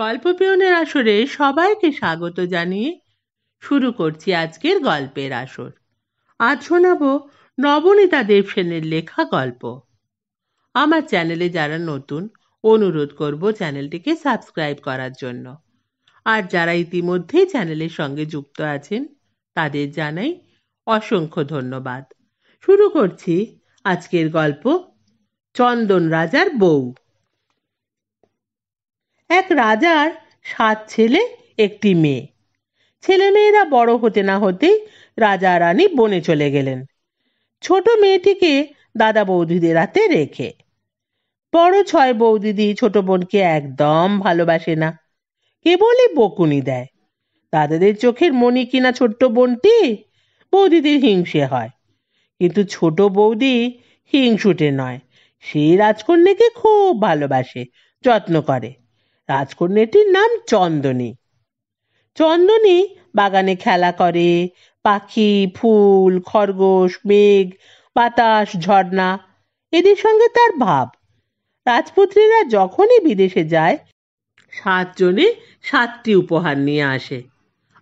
গল্প গল্পপ্রিয়নের আসরে সবাইকে স্বাগত জানিয়ে শুরু করছি আজকের গল্পের আসর আজ শোনাব নবনীতা দেবসেনের লেখা গল্প আমার চ্যানেলে যারা নতুন অনুরোধ করব চ্যানেলটিকে সাবস্ক্রাইব করার জন্য আর যারা ইতিমধ্যেই চ্যানেলের সঙ্গে যুক্ত আছেন তাদের জানাই অসংখ্য ধন্যবাদ শুরু করছি আজকের গল্প চন্দন রাজার বউ এক রাজার সাত ছেলে একটি মেয়ে ছেলে মেয়েরা বড় হতে না হতেই রাজা রানী বনে চলে গেলেন ছোট মেয়েটিকে দাদা বৌদিদের হাতে রেখে বড় ছয় বৌদিদি ছোট বোনকে একদম ভালোবাসে না কেবলই বকুনি দেয় দাদাদের চোখের মনি কিনা ছোট্ট বোনটি বৌদিদের হিংসে হয় কিন্তু ছোট বৌদি হিংসুটে নয় সে রাজকন্যাকে খুব ভালোবাসে যত্ন করে রাজকন্যাটির নাম চন্দনী চন্দনী বাগানে খেলা করে পাখি ফুল খরগোশ মেঘ বাতাস ঝর্ণা এদের সঙ্গে তার ভাব রাজপুত্রীরা যখনই বিদেশে যায় সাতজনে সাতটি উপহার নিয়ে আসে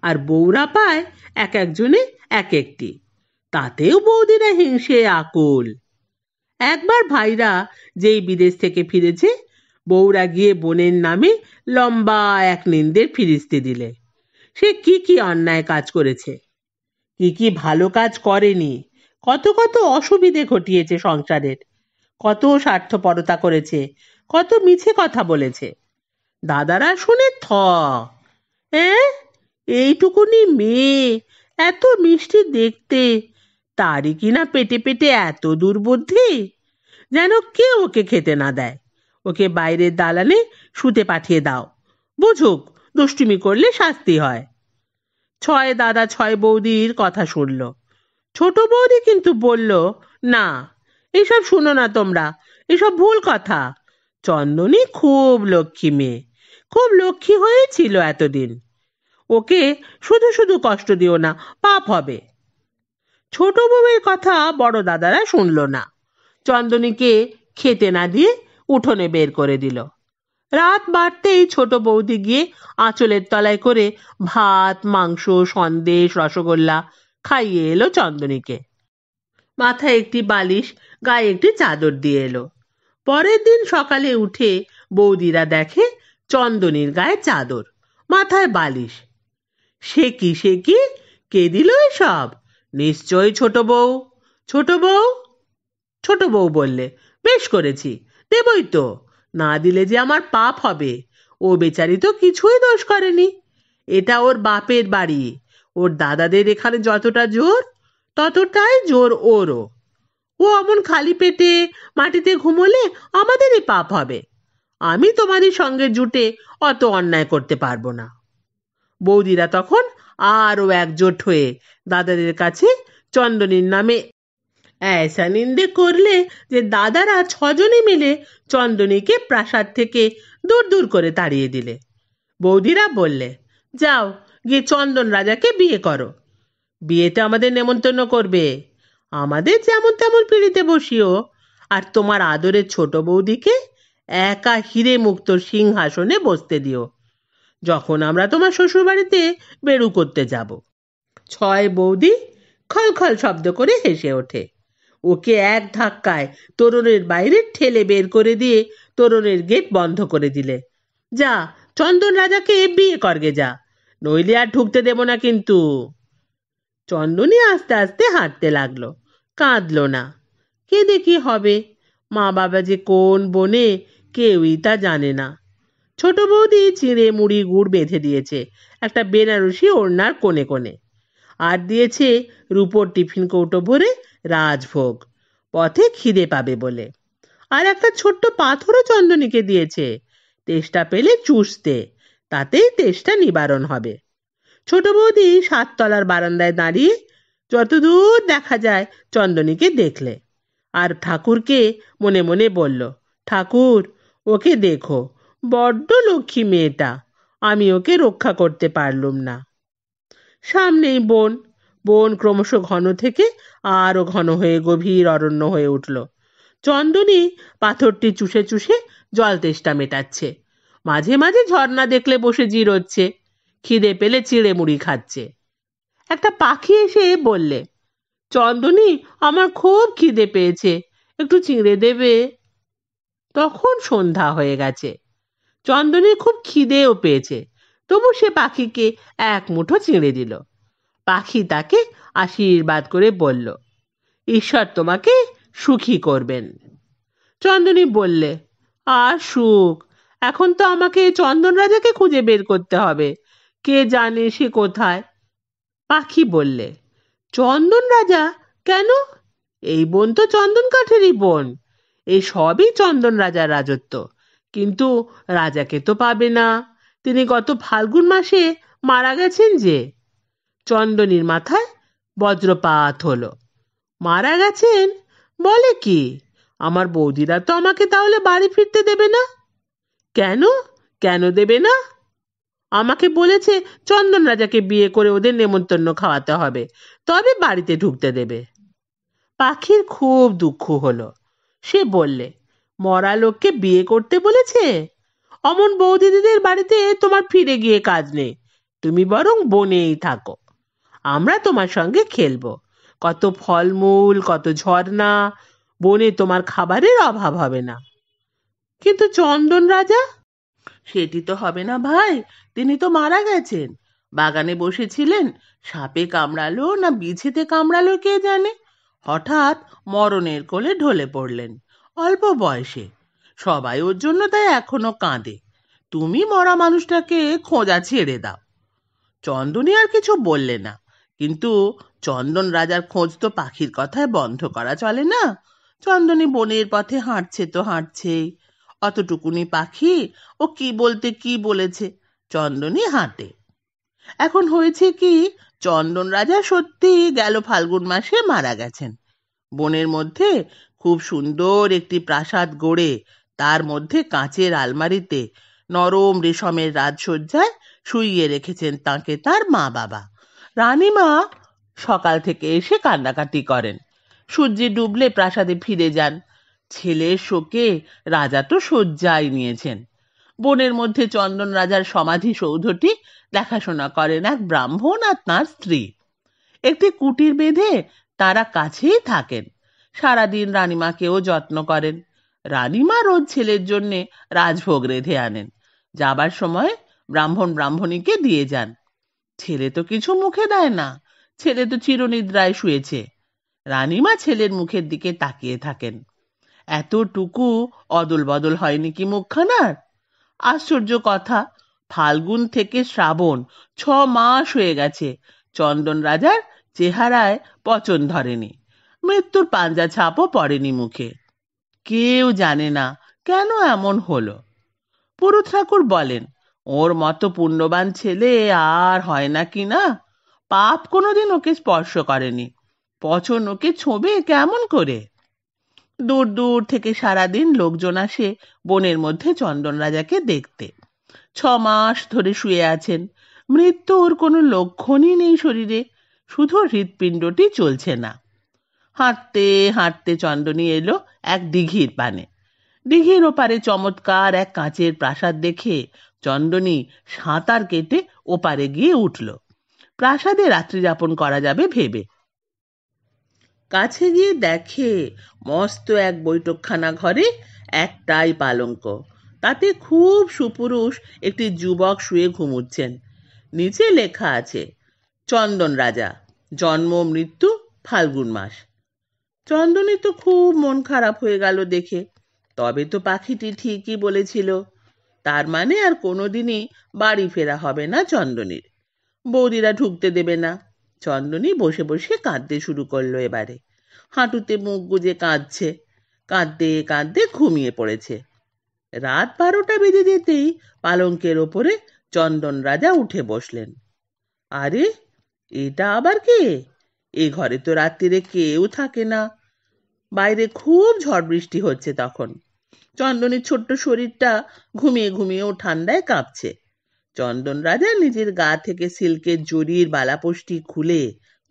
আর বউরা পায় এক একজনে এক একটি তাতেও বৌদিরা হিংসে আকুল একবার ভাইরা যেই বিদেশ থেকে ফিরেছে বউরা গিয়ে বোনের নামে লম্বা এক নিন্দের ফিরিস্তি দিলে সে কি কি অন্যায় কাজ করেছে কি কি ভালো কাজ করেনি কত কত অসুবিধে ঘটিয়েছে সংসারের কত স্বার্থপরতা করেছে কত মিছে কথা বলেছে দাদারা শুনে থ এইটুকুনি মেয়ে এত মিষ্টি দেখতে তারই কিনা পেটে পেটে এত দুর্বুদ্ধি যেন কেউ ওকে খেতে না দেয় ওকে বাইরের দালানে শুতে পাঠিয়ে দাও বুঝুক দুষ্টুমি করলে শাস্তি হয় ছয় দাদা ছয় বৌদির কথা শুনল ছোট বৌদি কিন্তু বলল না এসব শুনো না তোমরা এসব ভুল কথা চন্দনী খুব লক্ষ্মী মেয়ে খুব লক্ষ্মী হয়েছিল এতদিন ওকে শুধু শুধু কষ্ট দিও না পাপ হবে ছোট বউয়ের কথা বড় দাদারা শুনল না চন্দনীকে খেতে না দিয়ে উঠোনে বের করে দিল রাত বাড়তেই ছোট বৌদি গিয়ে আঁচলের তলায় করে ভাত মাংস সন্দেশ রসগোল্লা খাইয়ে এলো চন্দনীকে মাথায় একটি বালিশ গায়ে একটি চাদর দিয়ে এলো পরের দিন সকালে উঠে বৌদিরা দেখে চন্দনীর গায়ে চাদর মাথায় বালিশ সে কি সে কি কে দিল এসব নিশ্চয়ই ছোট বউ ছোট বউ ছোট বউ বললে বেশ করেছি দেবই তো না দিলে যে আমার পাপ হবে ও বেচারি তো কিছুই দোষ করেনি এটা ওর বাপের বাড়ি ওর দাদাদের এখানে যতটা জোর ততটাই জোর ওরও ও অমন খালি পেটে মাটিতে ঘুমোলে আমাদেরই পাপ হবে আমি তোমাদের সঙ্গে জুটে অত অন্যায় করতে পারবো না বৌদিরা তখন আরও একজোট হয়ে দাদাদের কাছে চন্দনীর নামে এসা নিন্দে করলে যে দাদারা ছজনে মিলে চন্দনীকে প্রাসাদ থেকে দূর দূর করে তাড়িয়ে দিলে বৌদিরা বললে যাও গিয়ে চন্দন রাজাকে বিয়ে করো বিয়েতে আমাদের নেমন্তন্ন করবে আমাদের যেমন তেমন পিড়িতে বসিও আর তোমার আদরের ছোট বৌদিকে একা হিরে মুক্ত সিংহাসনে বসতে দিও যখন আমরা তোমার শ্বশুরবাড়িতে বেরু করতে যাব ছয় বৌদি খলখল শব্দ করে হেসে ওঠে ওকে এক ধাক্কায় তোরণের বাইরে ঠেলে বের করে দিয়ে তোরণের গেট বন্ধ করে দিলে যা চন্দন রাজাকে বিয়ে করগে যা নইলে আর ঢুকতে দেব না কিন্তু চন্দনই আস্তে আস্তে হাঁটতে লাগলো কাঁদল না কে দেখি হবে মা বাবা যে কোন বনে কেউই তা জানে না ছোট বৌদি চিঁড়ে মুড়ি গুড় বেঁধে দিয়েছে একটা বেনারসি ওড়নার কোণে কোণে আর দিয়েছে রুপোর টিফিন কৌটো ভরে রাজভোগ পথে খিদে পাবে বলে আর একটা ছোট্ট পাথরও চন্দনীকে দিয়েছে তেষ্টা পেলে চুষতে তাতেই তেষ্টা নিবারণ হবে ছোট বৌদি সাততলার বারান্দায় দাঁড়িয়ে যতদূর দেখা যায় চন্দনীকে দেখলে আর ঠাকুরকে মনে মনে বলল ঠাকুর ওকে দেখো বড্ড লক্ষ্মী মেয়েটা আমি ওকে রক্ষা করতে পারলুম না সামনেই বোন বন ক্রমশ ঘন থেকে আরও ঘন হয়ে গভীর অরণ্য হয়ে উঠল চন্দনী পাথরটি চুষে চুষে জল তেষ্টা মেটাচ্ছে মাঝে মাঝে ঝর্ণা দেখলে বসে জিরোচ্ছে খিদে পেলে চিড়ে মুড়ি খাচ্ছে একটা পাখি এসে বললে চন্দনী আমার খুব খিদে পেয়েছে একটু চিঁড়ে দেবে তখন সন্ধ্যা হয়ে গেছে চন্দনী খুব খিদেও পেয়েছে তবু সে পাখিকে এক মুঠো চিঁড়ে দিল পাখি তাকে আশীর্বাদ করে বলল ঈশ্বর তোমাকে সুখী করবেন চন্দনী বললে আর সুখ এখন তো আমাকে চন্দন রাজাকে খুঁজে বের করতে হবে কে জানে সে কোথায় পাখি বললে চন্দন রাজা কেন এই বন তো চন্দন কাঠেরই বন এই সবই চন্দন রাজার রাজত্ব কিন্তু রাজাকে তো পাবে না তিনি গত ফাল্গুন মাসে মারা গেছেন যে চন্দনীর মাথায় বজ্রপাত হলো মারা গেছেন বলে কি আমার বৌদিরা তো আমাকে তাহলে বাড়ি ফিরতে দেবে না কেন কেন দেবে না আমাকে বলেছে চন্দন রাজাকে বিয়ে করে ওদের নেমন্তন্ন খাওয়াতে হবে তবে বাড়িতে ঢুকতে দেবে পাখির খুব দুঃখ হলো সে বললে মরা লোককে বিয়ে করতে বলেছে অমন বৌদিদিদের বাড়িতে তোমার ফিরে গিয়ে কাজ নেই তুমি বরং বনেই থাকো আমরা তোমার সঙ্গে খেলব কত ফলমূল কত ঝর্ণা বনে তোমার খাবারের অভাব হবে না কিন্তু চন্দন রাজা সেটি তো হবে না ভাই তিনি তো মারা গেছেন বাগানে বসেছিলেন সাপে কামড়ালো না বিছিতে কামড়ালো কে জানে হঠাৎ মরণের কোলে ঢলে পড়লেন অল্প বয়সে সবাই ওর জন্য তাই এখনো কাঁদে তুমি মরা মানুষটাকে খোঁজা ছেড়ে দাও চন্দনী আর কিছু বললে না কিন্তু চন্দন রাজার খোঁজ তো পাখির কথায় বন্ধ করা চলে না চন্দনী বনের পথে হাঁটছে তো হাঁটছেই অতটুকুনি পাখি ও কি বলতে কি বলেছে চন্দনী হাঁটে এখন হয়েছে কি চন্দন রাজা সত্যি গেল ফাল্গুন মাসে মারা গেছেন বনের মধ্যে খুব সুন্দর একটি প্রাসাদ গড়ে তার মধ্যে কাঁচের আলমারিতে নরম রেশমের রাজসজ্জায় শুইয়ে রেখেছেন তাকে তার মা বাবা রানীমা সকাল থেকে এসে কান্নাকাটি করেন সূর্যে ডুবলে প্রাসাদে ফিরে যান ছেলের শোকে রাজা তো শয্যায় নিয়েছেন বনের মধ্যে চন্দন রাজার সমাধি সৌধটি দেখাশোনা করেন এক ব্রাহ্মণ আর তাঁর স্ত্রী একটি কুটির বেঁধে তারা কাছেই থাকেন সারাদিন রানীমাকেও যত্ন করেন রানীমা রোজ ছেলের জন্যে রাজভোগ রেঁধে আনেন যাবার সময় ব্রাহ্মণ ব্রাহ্মণীকে দিয়ে যান ছেলে তো কিছু মুখে দেয় না ছেলে তো চিরনিদ্রায় শুয়েছে রানীমা ছেলের মুখের দিকে তাকিয়ে থাকেন এতটুকু অদল বদল হয়নি কি মুখখানার আশ্চর্য কথা ফাল্গুন থেকে শ্রাবণ ছ মাস হয়ে গেছে চন্দন রাজার চেহারায় পচন ধরেনি মৃত্যুর পাঞ্জা ছাপও পড়েনি মুখে কেউ জানে না কেন এমন হলো পুরু ঠাকুর বলেন ওর মতো পুণ্যবান ছেলে আর হয় না কি না পাপ কোনোদিন ওকে স্পর্শ করেনি পছন্দ ওকে ছোঁবে কেমন করে দূর দূর থেকে সারাদিন লোকজন আসে বনের মধ্যে চন্দন রাজাকে দেখতে ছ মাস ধরে শুয়ে আছেন মৃত্যুর কোনো লক্ষণই নেই শরীরে শুধু হৃৎপিণ্ডটি চলছে না হাঁটতে হাঁটতে চন্দনী এলো এক দিঘির পানে দিঘির ওপারে চমৎকার এক কাঁচের প্রাসাদ দেখে চন্দনী সাঁতার কেটে ওপারে গিয়ে উঠল প্রাসাদে রাত্রিযাপন করা যাবে ভেবে কাছে গিয়ে দেখে মস্ত এক বৈঠকখানা ঘরে একটাই পালঙ্ক তাতে খুব সুপুরুষ একটি যুবক শুয়ে ঘুমুচ্ছেন নিচে লেখা আছে চন্দন রাজা জন্ম মৃত্যু ফাল্গুন মাস চন্দনী তো খুব মন খারাপ হয়ে গেল দেখে তবে তো পাখিটি ঠিকই বলেছিল তার মানে আর কোনোদিনই বাড়ি ফেরা হবে না চন্দনীর বৌদিরা ঢুকতে দেবে না চন্দনী বসে বসে কাঁদতে শুরু করলো এবারে হাঁটুতে মুখ গুজে কাঁদছে কাঁদতে কাঁদতে ঘুমিয়ে পড়েছে রাত বারোটা বেজে যেতেই পালঙ্কের ওপরে চন্দন রাজা উঠে বসলেন আরে এটা আবার কে এ ঘরে তো রাত্রিরে কেউ থাকে না বাইরে খুব ঝড় বৃষ্টি হচ্ছে তখন চন্দনের ছোট্ট শরীরটা ঘুমিয়ে ঘুমিয়ে ও ঠান্ডায় কাঁপছে চন্দন রাজা নিজের গা থেকে সিল্কের জরির বালাপোষ্টি খুলে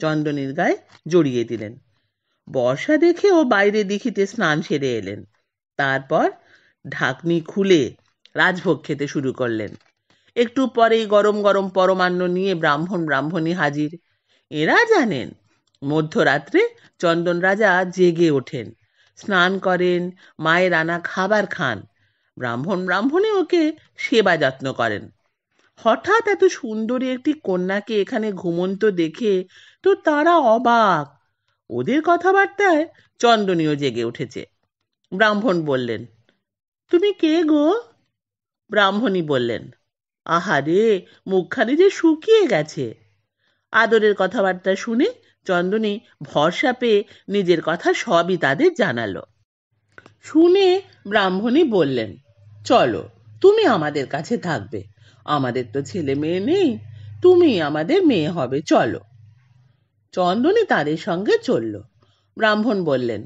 চন্দনের গায়ে জড়িয়ে দিলেন বর্ষা দেখে ও বাইরে দিঘিতে স্নান সেরে এলেন তারপর ঢাকনি খুলে রাজভোগ খেতে শুরু করলেন একটু পরেই গরম গরম পরমান্ন নিয়ে ব্রাহ্মণ ব্রাহ্মণী হাজির এরা জানেন মধ্যরাত্রে চন্দন রাজা জেগে ওঠেন স্নান করেন মায়ের আনা খাবার খান ব্রাহ্মণ ব্রাহ্মণে ওকে সেবা যত্ন করেন হঠাৎ এত সুন্দরী একটি কন্যাকে এখানে ঘুমন্ত দেখে তো তারা অবাক ওদের কথাবার্তায় চন্দনীয় জেগে উঠেছে ব্রাহ্মণ বললেন তুমি কে গো ব্রাহ্মণী বললেন আহারে মুখখানি যে শুকিয়ে গেছে আদরের কথাবার্তা শুনে চন্দনী ভরসা পেয়ে নিজের কথা সবই তাদের জানালো শুনে ব্রাহ্মণী বললেন চলো তুমি আমাদের কাছে থাকবে আমাদের তো ছেলে মেয়ে নেই তুমি আমাদের মেয়ে হবে চলো চন্দনী তাদের সঙ্গে চলল ব্রাহ্মণ বললেন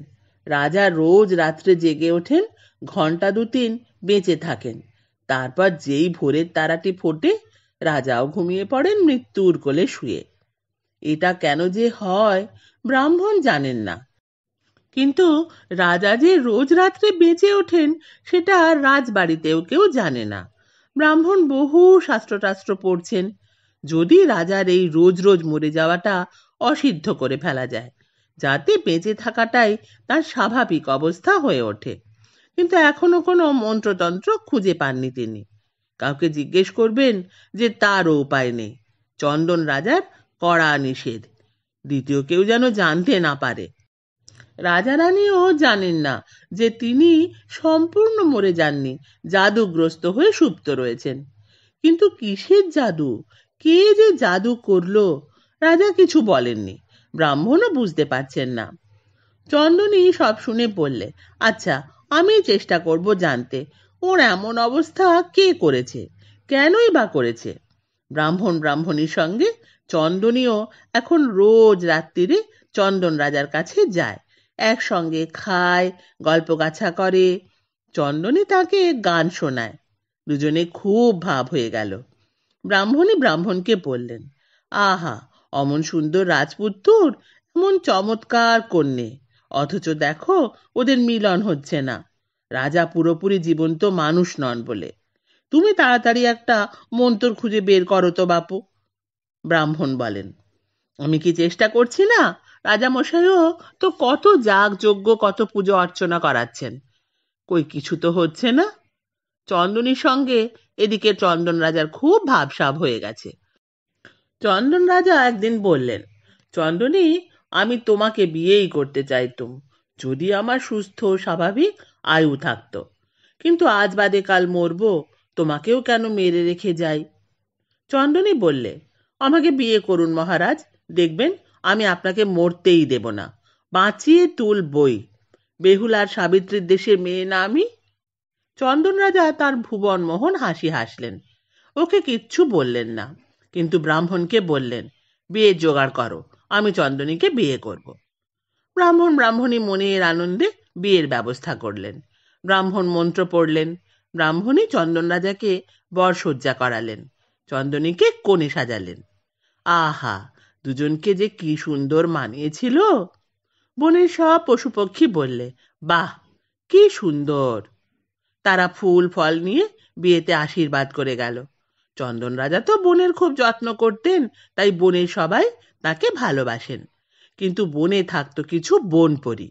রাজা রোজ রাত্রে জেগে ওঠেন ঘন্টা দু তিন বেঁচে থাকেন তারপর যেই ভোরের তারাটি ফোটে রাজাও ঘুমিয়ে পড়েন মৃত্যুর কোলে শুয়ে এটা কেন যে হয় ব্রাহ্মণ জানেন না কিন্তু রাজা যে রোজ রাত্রে বেঁচে ওঠেন সেটা রাজবাড়িতেও কেউ জানে না ব্রাহ্মণ বহু শাস্ত্রটাস্ত্র পড়ছেন যদি রাজার এই রোজ রোজ মরে যাওয়াটা অসিদ্ধ করে ফেলা যায় যাতে বেঁচে থাকাটাই তার স্বাভাবিক অবস্থা হয়ে ওঠে কিন্তু এখনো কোনো মন্ত্রতন্ত্র খুঁজে পাননি তিনি কাউকে জিজ্ঞেস করবেন যে তারও উপায় নেই চন্দন রাজার কড়া নিষেধ দ্বিতীয় কেউ যেন জানতে না পারে রাজা রানীও জানেন না যে তিনি সম্পূর্ণ মরে যাননি জাদুগ্রস্ত হয়ে সুপ্ত রয়েছেন কিন্তু কিসের জাদু কে যে জাদু করল রাজা কিছু বলেননি ব্রাহ্মণও বুঝতে পারছেন না চন্দনী সব শুনে বললে আচ্ছা আমি চেষ্টা করব জানতে ওর এমন অবস্থা কে করেছে কেনই বা করেছে ব্রাহ্মণ ব্রাহ্মণীর সঙ্গে চন্দনীও এখন রোজ রাত্রিরে চন্দন রাজার কাছে যায় একসঙ্গে খায় গল্প গাছা করে চন্দনী তাকে গান শোনায় দুজনে খুব ভাব হয়ে গেল ব্রাহ্মণী ব্রাহ্মণকে বললেন আহা অমন সুন্দর রাজপুত্তর এমন চমৎকার কন্যে অথচ দেখো ওদের মিলন হচ্ছে না রাজা পুরোপুরি জীবন্ত মানুষ নন বলে তুমি তাড়াতাড়ি একটা মন্তর খুঁজে বের করো তো বাপু ব্রাহ্মণ বলেন আমি কি চেষ্টা করছি না মশাইও তো কত যাগযজ্ঞ কত পুজো অর্চনা করাচ্ছেন কই কিছু তো হচ্ছে না চন্দনীর সঙ্গে এদিকে চন্দন রাজার খুব ভাবসাব হয়ে গেছে চন্দন রাজা একদিন বললেন চন্দনী আমি তোমাকে বিয়েই করতে চাইতুম যদি আমার সুস্থ স্বাভাবিক আয়ু থাকত কিন্তু আজ বাদে কাল মরবো তোমাকেও কেন মেরে রেখে যাই চন্দনী বললে আমাকে বিয়ে করুন মহারাজ দেখবেন আমি আপনাকে মরতেই দেব না বাঁচিয়ে তুল বই বেহুল আর সাবিত্রীর দেশে মেয়ে না আমি চন্দন রাজা তার ভুবন মোহন হাসি হাসলেন ওকে কিচ্ছু বললেন না কিন্তু ব্রাহ্মণকে বললেন বিয়ে জোগাড় করো আমি চন্দনীকে বিয়ে করব। ব্রাহ্মণ ব্রাহ্মণী মনের আনন্দে বিয়ের ব্যবস্থা করলেন ব্রাহ্মণ মন্ত্র পড়লেন ব্রাহ্মণী চন্দন রাজাকে বর সজ্জা করালেন চন্দনীকে কনে সাজালেন আহা দুজনকে যে কি সুন্দর মানিয়েছিল বনের সব পশু পক্ষী বললে বাহ কি সুন্দর তারা ফুল ফল নিয়ে বিয়েতে আশীর্বাদ করে গেল চন্দন রাজা তো বনের খুব যত্ন করতেন তাই বনের সবাই তাকে ভালোবাসেন কিন্তু বনে থাকতো কিছু বন পরি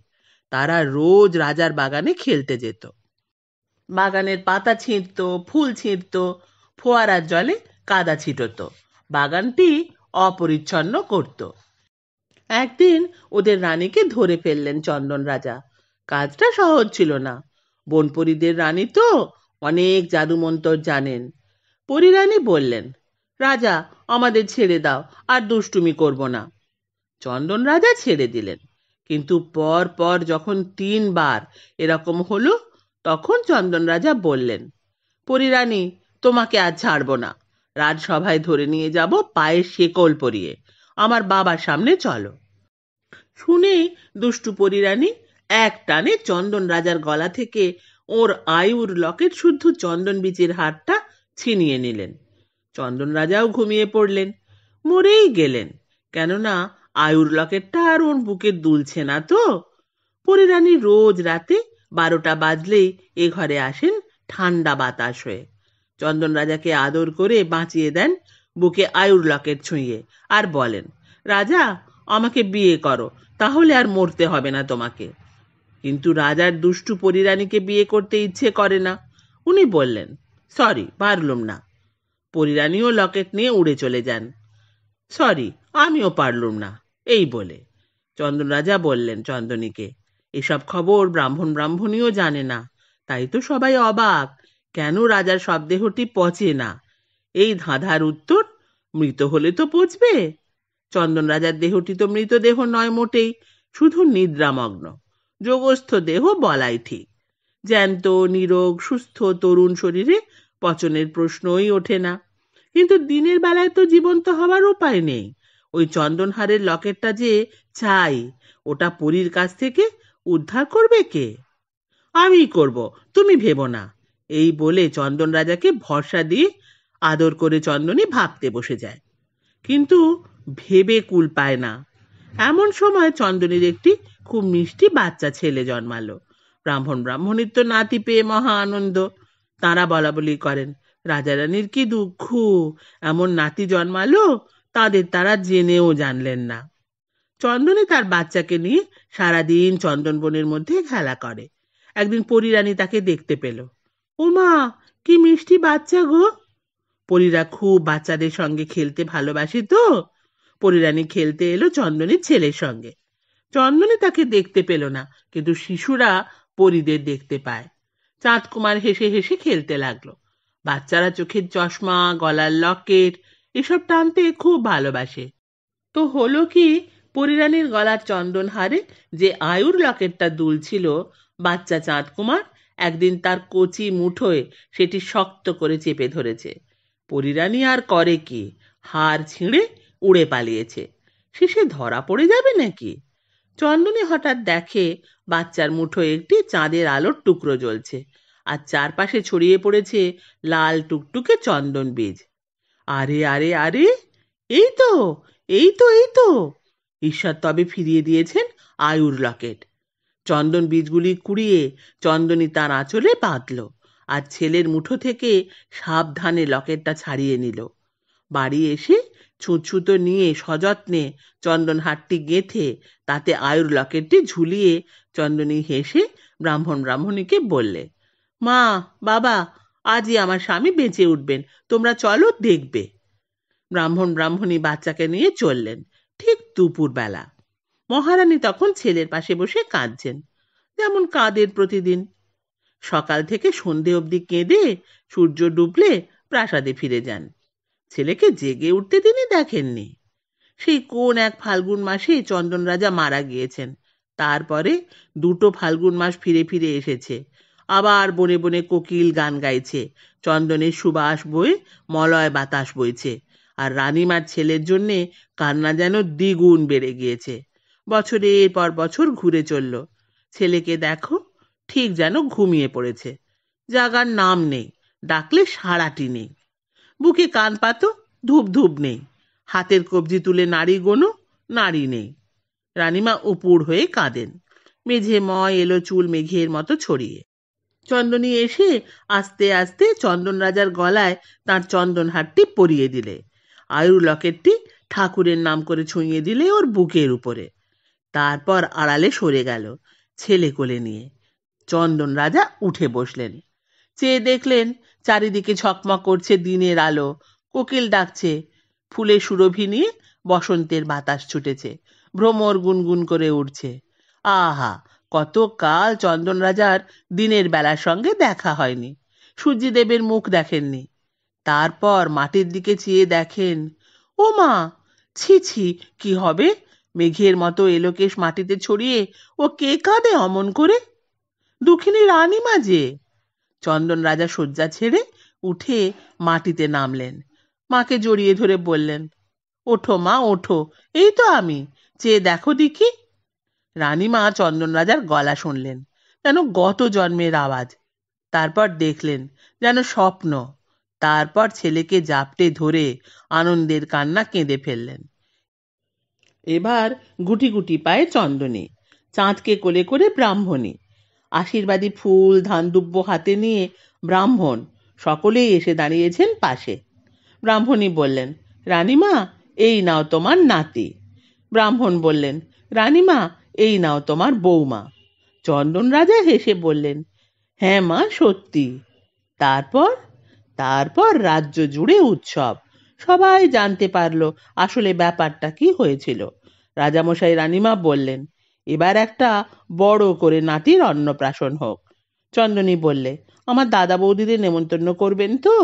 তারা রোজ রাজার বাগানে খেলতে যেত বাগানের পাতা ছিঁড়ত ফুল ছিঁড়ত ফোয়ারার জলে কাদা ছিটত বাগানটি অপরিচ্ছন্ন করত একদিন ওদের রানীকে ধরে ফেললেন চন্দন রাজা কাজটা সহজ ছিল না বনপরীদের রানী তো অনেক জাদুমন্তর জানেন পরিরানী বললেন রাজা আমাদের ছেড়ে দাও আর দুষ্টুমি করব না চন্দন রাজা ছেড়ে দিলেন কিন্তু পর পর যখন তিনবার এরকম হলো তখন চন্দন রাজা বললেন পরিরানী তোমাকে আর ছাড়ব না রাজসভায় ধরে নিয়ে যাব পায়ে শেকল পরিয়ে আমার বাবার সামনে চলো শুনেই দুষ্টু পরিরানী এক টানে চন্দন রাজার গলা থেকে ওর আয়ুর লকেট শুদ্ধ চন্দন বীজের হাতটা ছিনিয়ে নিলেন চন্দন রাজাও ঘুমিয়ে পড়লেন মরেই গেলেন কেননা আয়ুর লকেটটা আর ওর বুকে দুলছে না তো পরিরানী রোজ রাতে বারোটা বাজলেই এ ঘরে আসেন ঠান্ডা বাতাস হয়ে চন্দন রাজাকে আদর করে বাঁচিয়ে দেন বুকে আয়ুর লকেট ছুঁয়ে আর বলেন রাজা আমাকে বিয়ে করো তাহলে আর মরতে হবে না তোমাকে কিন্তু রাজার দুষ্টু পরিরানীকে বিয়ে করতে ইচ্ছে করে না উনি বললেন সরি পারলুম না পরিরানীও লকেট নিয়ে উড়ে চলে যান সরি আমিও পারলুম না এই বলে চন্দন রাজা বললেন চন্দনীকে এসব খবর ব্রাহ্মণ ব্রাহ্মণীও জানে না তাই তো সবাই অবাক কেন রাজার শবদেহটি পচে না এই ধাঁধার উত্তর মৃত হলে তো পচবে চন্দন রাজার দেহটি তো মৃতদেহ নয় মোটেই শুধু নিদ্রামগ্ন যোগস্থ দেহ বলাই ঠিক জ্যান্ত নিরোগ সুস্থ তরুণ শরীরে পচনের প্রশ্নই ওঠে না কিন্তু দিনের বেলায় তো জীবন্ত হওয়ার উপায় নেই ওই চন্দনহারের লকেটটা যে চাই ওটা পরীর কাছ থেকে উদ্ধার করবে কে আমি করব তুমি ভেবো না এই বলে চন্দন রাজাকে ভরসা দিয়ে আদর করে চন্দনী ভাবতে বসে যায় কিন্তু ভেবে কুল পায় না এমন সময় চন্দনীর একটি খুব মিষ্টি বাচ্চা ছেলে জন্মালো ব্রাহ্মণ ব্রাহ্মণীর তো নাতি পেয়ে মহা আনন্দ বলা বলি করেন রাজা রানীর কি দুঃখ এমন নাতি জন্মালো তাদের তারা জেনেও জানলেন না চন্দনী তার বাচ্চাকে নিয়ে সারাদিন চন্দনবনের মধ্যে খেলা করে একদিন পরিরানী তাকে দেখতে পেল ওমা কি মিষ্টি বাচ্চা গো পরীরা খুব বাচ্চাদের সঙ্গে খেলতে ভালোবাসে তো পরিরানী খেলতে এলো চন্দনের ছেলের সঙ্গে চন্দনী তাকে দেখতে পেল না কিন্তু শিশুরা পরীদের দেখতে পায় চাঁদকুমার হেসে হেসে খেলতে লাগলো বাচ্চারা চোখের চশমা গলার লকেট এসব টানতে খুব ভালোবাসে তো হলো কি পরিরানীর গলার চন্দন হারে যে আয়ুর লকেটটা দুলছিল বাচ্চা চাঁদকুমার একদিন তার কচি মুঠোয় সেটি শক্ত করে চেপে ধরেছে পরিরানী আর করে কি হার ছিঁড়ে উড়ে পালিয়েছে শেষে ধরা পড়ে যাবে নাকি চন্দনী হঠাৎ দেখে বাচ্চার মুঠোয় একটি চাঁদের আলোর টুকরো জ্বলছে আর চারপাশে ছড়িয়ে পড়েছে লাল টুকটুকে চন্দন বীজ আরে আরে আরে এই তো এই তো এই তো ঈশ্বর তবে ফিরিয়ে দিয়েছেন আয়ুর লকেট চন্দন বীজগুলি কুড়িয়ে চন্দনী তার আঁচলে বাঁধল আর ছেলের মুঠো থেকে সাবধানে লকেটটা ছাড়িয়ে নিল বাড়ি এসে ছুঁচুতো নিয়ে সযত্নে চন্দনহাটটি গেঁথে তাতে আয়ুর লকেটটি ঝুলিয়ে চন্দনী হেসে ব্রাহ্মণ ব্রাহ্মণীকে বললে মা বাবা আজই আমার স্বামী বেঁচে উঠবেন তোমরা চলো দেখবে ব্রাহ্মণ ব্রাহ্মণী বাচ্চাকে নিয়ে চললেন ঠিক দুপুরবেলা মহারানী তখন ছেলের পাশে বসে কাঁদছেন যেমন কাঁদের প্রতিদিন সকাল থেকে সন্ধে অবধি কেঁদে সূর্য ডুবলে প্রাসাদে ফিরে যান ছেলেকে জেগে উঠতে তিনি দেখেননি সেই কোন এক ফাল্গুন মাসে চন্দন রাজা মারা গিয়েছেন তারপরে দুটো ফাল্গুন মাস ফিরে ফিরে এসেছে আবার বনে বনে কোকিল গান গাইছে চন্দনের সুবাস বয়ে মলয় বাতাস বইছে আর রানীমার ছেলের জন্যে কান্না যেন দ্বিগুণ বেড়ে গিয়েছে বছরের পর বছর ঘুরে চলল ছেলেকে দেখো ঠিক যেন ঘুমিয়ে পড়েছে জাগার নাম নেই ডাকলে সাড়াটি নেই বুকে কান পাতো ধূপ ধূপ নেই হাতের কবজি তুলে নাড়ি গোনো নাড়ি নেই রানিমা উপুর হয়ে কাঁদেন মেঝে ময় এলো চুল মেঘের মতো ছড়িয়ে চন্দনী এসে আস্তে আস্তে চন্দন রাজার গলায় তার চন্দন হারটি পরিয়ে দিলে আয়ুর লকেটটি ঠাকুরের নাম করে ছুঁয়ে দিলে ওর বুকের উপরে তারপর আড়ালে সরে গেল ছেলে কোলে নিয়ে চন্দন রাজা উঠে বসলেন চেয়ে দেখলেন চারিদিকে ঝকমক করছে দিনের আলো কোকিল ডাকছে ফুলে সুরভি নিয়ে বসন্তের বাতাস ছুটেছে ভ্রমর গুনগুন করে উঠছে আহা কত কাল চন্দন রাজার দিনের বেলার সঙ্গে দেখা হয়নি সূর্যদেবের মুখ দেখেননি তারপর মাটির দিকে চেয়ে দেখেন ও মা ছি ছি কি হবে মেঘের মতো এলোকেশ মাটিতে ছড়িয়ে ও কে কাঁদে অমন করে দুঃখিনী রানীমা যে চন্দন রাজা শয্যা ছেড়ে উঠে মাটিতে নামলেন মাকে জড়িয়ে ধরে বললেন ওঠো মা ওঠো এই তো আমি চেয়ে দেখো দেখি রানীমা চন্দন রাজার গলা শুনলেন যেন গত জন্মের আওয়াজ তারপর দেখলেন যেন স্বপ্ন তারপর ছেলেকে জাপটে ধরে আনন্দের কান্না কেঁদে ফেললেন এবার গুটি গুটি পায়ে চন্দনে চাঁদকে কোলে করে ব্রাহ্মণে আশীর্বাদী ফুল ধানদুব্য হাতে নিয়ে ব্রাহ্মণ সকলেই এসে দাঁড়িয়েছেন পাশে ব্রাহ্মণী বললেন রানীমা এই নাও তোমার নাতি ব্রাহ্মণ বললেন রানীমা এই নাও তোমার বৌমা চন্দন রাজা হেসে বললেন হ্যাঁ মা সত্যি তারপর তারপর রাজ্য জুড়ে উৎসব সবাই জানতে পারল আসলে ব্যাপারটা কি হয়েছিল রাজামশাই রানীমা বললেন এবার একটা বড় করে নাতির অন্নপ্রাশন হোক চন্দনী বললে আমার দাদা বৌদিদের নেমন্তন্ন করবেন তো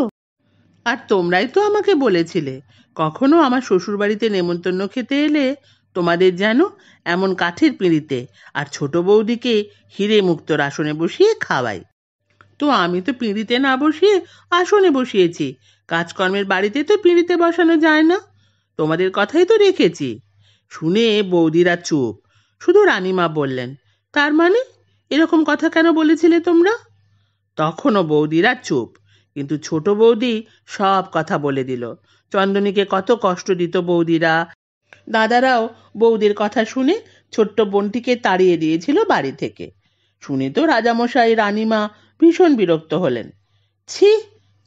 আর তোমরাই তো আমাকে বলেছিলে কখনো আমার শ্বশুরবাড়িতে নেমন্তন্ন খেতে এলে তোমাদের যেন এমন কাঠের পিঁড়িতে আর ছোট বৌদিকে হিরে মুক্ত আসনে বসিয়ে খাওয়াই তো আমি তো পিঁড়িতে না বসিয়ে আসনে বসিয়েছি কাজকর্মের বাড়িতে তো পিঁড়িতে বসানো যায় না তোমাদের কথাই তো রেখেছি শুনে বৌদিরা চুপ শুধু রানীমা বললেন তার মানে এরকম কথা কেন বলেছিলে তোমরা তখনও বৌদিরা চুপ কিন্তু ছোট বৌদি সব কথা বলে দিল চন্দনীকে কত কষ্ট দিত বৌদিরা দাদারাও বৌদির কথা শুনে ছোট্ট বোনটিকে তাড়িয়ে দিয়েছিল বাড়ি থেকে শুনে তো রাজামশাই রানীমা ভীষণ বিরক্ত হলেন ছি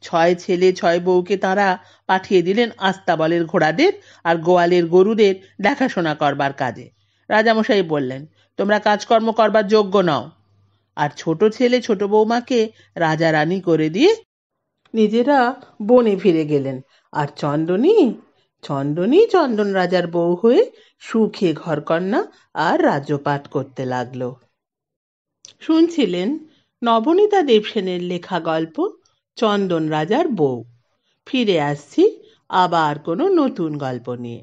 ছয় ছেলে ছয় বউকে তাঁরা পাঠিয়ে দিলেন আস্তাবলের ঘোড়াদের আর গোয়ালের গরুদের দেখাশোনা করবার কাজে রাজামশাই বললেন তোমরা কাজকর্ম করবার যোগ্য নাও আর ছোট ছেলে ছোট বৌমাকে রাজা রানী করে দিয়ে নিজেরা বনে ফিরে গেলেন আর চন্দনী চন্দনী চন্দন রাজার বউ হয়ে সুখে ঘরকন্যা আর রাজ্যপাঠ করতে লাগলো শুনছিলেন নবনীতা দেবসেনের লেখা গল্প চন্দন রাজার বউ ফিরে আসছি আবার কোনো নতুন গল্প নিয়ে